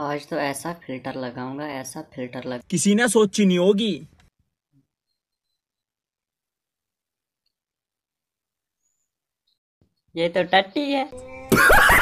आज तो ऐसा फिल्टर लगाऊंगा ऐसा फिल्टर लग किसी ने सोची नहीं होगी ये तो टट्टी है